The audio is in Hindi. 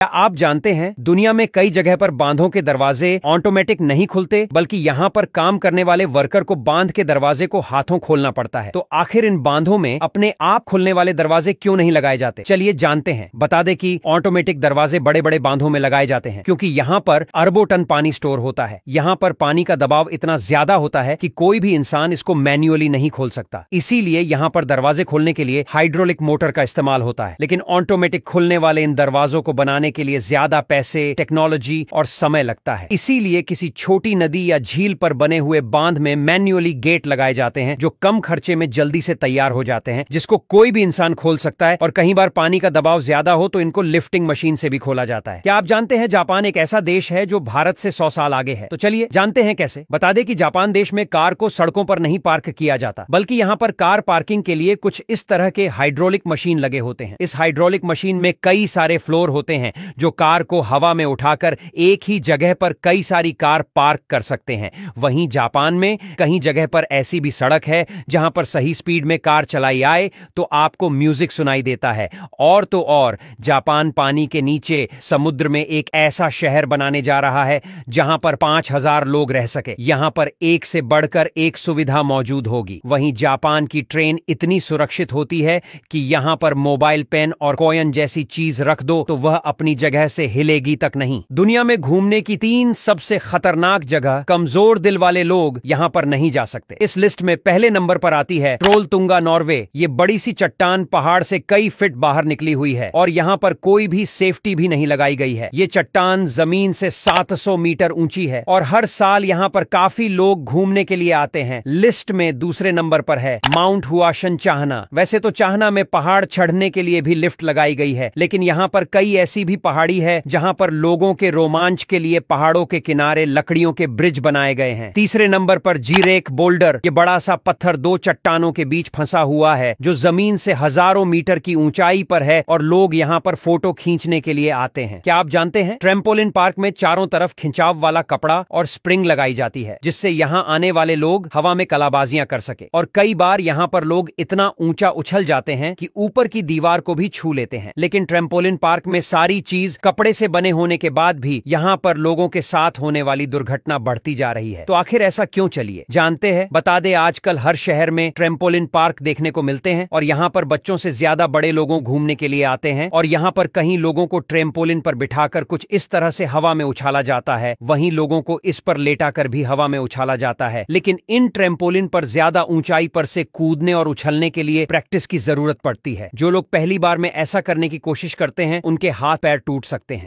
क्या आप जानते हैं दुनिया में कई जगह पर बांधों के दरवाजे ऑटोमेटिक नहीं खुलते बल्कि यहाँ पर काम करने वाले वर्कर को बांध के दरवाजे को हाथों खोलना पड़ता है तो आखिर इन बांधों में अपने आप खुलने वाले दरवाजे क्यों नहीं लगाए जाते चलिए जानते हैं बता दे कि ऑटोमेटिक दरवाजे बड़े बड़े बांधों में लगाए जाते हैं क्यूँकी यहाँ पर अरबों टन पानी स्टोर होता है यहाँ पर पानी का दबाव इतना ज्यादा होता है की कोई भी इंसान इसको मैन्युअली नहीं खोल सकता इसीलिए यहाँ पर दरवाजे खोलने के लिए हाइड्रोलिक मोटर का इस्तेमाल होता है लेकिन ऑटोमेटिक खुलने वाले इन दरवाजों को बनाने बनाने के लिए ज्यादा पैसे टेक्नोलॉजी और समय लगता है इसीलिए किसी छोटी नदी या झील पर बने हुए बांध में मैन्युअली गेट लगाए जाते हैं जो कम खर्चे में जल्दी से तैयार हो जाते हैं जिसको कोई भी इंसान खोल सकता है और कहीं बार पानी का दबाव ज्यादा हो तो इनको लिफ्टिंग मशीन से भी खोला जाता है क्या आप जानते हैं जापान एक ऐसा देश है जो भारत से सौ साल आगे है तो चलिए जानते हैं कैसे बता दे की जापान देश में कार को सड़कों पर नहीं पार्क किया जाता बल्कि यहाँ पर कार पार्किंग के लिए कुछ इस तरह के हाइड्रोलिक मशीन लगे होते हैं इस हाइड्रोलिक मशीन में कई सारे फ्लोर होते हैं जो कार को हवा में उठाकर एक ही जगह पर कई सारी कार पार्क कर सकते हैं वहीं जापान में कहीं जगह पर ऐसी भी सड़क है जहां पर सही स्पीड में कार चलाई आए तो आपको म्यूजिक सुनाई देता है और तो और जापान पानी के नीचे समुद्र में एक ऐसा शहर बनाने जा रहा है जहां पर पांच हजार लोग रह सके यहां पर एक से बढ़कर एक सुविधा मौजूद होगी वहीं जापान की ट्रेन इतनी सुरक्षित होती है कि यहां पर मोबाइल पेन और कॉयन जैसी चीज रख दो तो वह अपनी अपनी जगह से हिलेगी तक नहीं दुनिया में घूमने की तीन सबसे खतरनाक जगह कमजोर दिल वाले लोग यहाँ पर नहीं जा सकते इस लिस्ट में पहले नंबर पर आती है ट्रोल तुंगा नॉर्वे ये बड़ी सी चट्टान पहाड़ से कई फिट बाहर निकली हुई है और यहाँ पर कोई भी सेफ्टी भी नहीं लगाई गई है ये चट्टान जमीन से 700 मीटर ऊंची है और हर साल यहाँ पर काफी लोग घूमने के लिए आते हैं लिस्ट में दूसरे नंबर पर है माउंट हुआशन चाहना वैसे तो चाहना में पहाड़ चढ़ने के लिए भी लिफ्ट लगाई गई है लेकिन यहाँ पर कई ऐसी भी पहाड़ी है जहाँ पर लोगों के रोमांच के लिए पहाड़ों के किनारे लकड़ियों के ब्रिज बनाए गए हैं तीसरे नंबर पर जीरेक बोल्डर ये बड़ा सा पत्थर दो चट्टानों के बीच फंसा हुआ है जो जमीन से हजारों मीटर की ऊंचाई पर है और लोग यहाँ पर फोटो खींचने के लिए आते हैं क्या आप जानते हैं ट्रेम्पोलिन पार्क में चारों तरफ खिंचाव वाला कपड़ा और स्प्रिंग लगाई जाती है जिससे यहाँ आने वाले लोग हवा में कलाबाजियां कर सके और कई बार यहाँ पर लोग इतना ऊंचा उछल जाते हैं कि ऊपर की दीवार को भी छू लेते हैं लेकिन ट्रेम्पोलिन पार्क में सारी चीज कपड़े से बने होने के बाद भी यहाँ पर लोगों के साथ होने वाली दुर्घटना बढ़ती जा रही है तो आखिर ऐसा क्यों चलिए जानते हैं बता दे आजकल हर शहर में ट्रेम्पोलिन पार्क देखने को मिलते हैं और यहाँ पर बच्चों से ज्यादा बड़े लोगों घूमने के लिए आते हैं और यहाँ पर कहीं लोगों को ट्रेम्पोलिन पर बिठाकर कुछ इस तरह से हवा में उछाला जाता है वहीं लोगों को इस पर लेटा कर भी हवा में उछाला जाता है लेकिन इन ट्रेम्पोलिन पर ज्यादा ऊंचाई पर से कूदने और उछलने के लिए प्रैक्टिस की जरूरत पड़ती है जो लोग पहली बार में ऐसा करने की कोशिश करते हैं उनके हाथ पैर टूट सकते हैं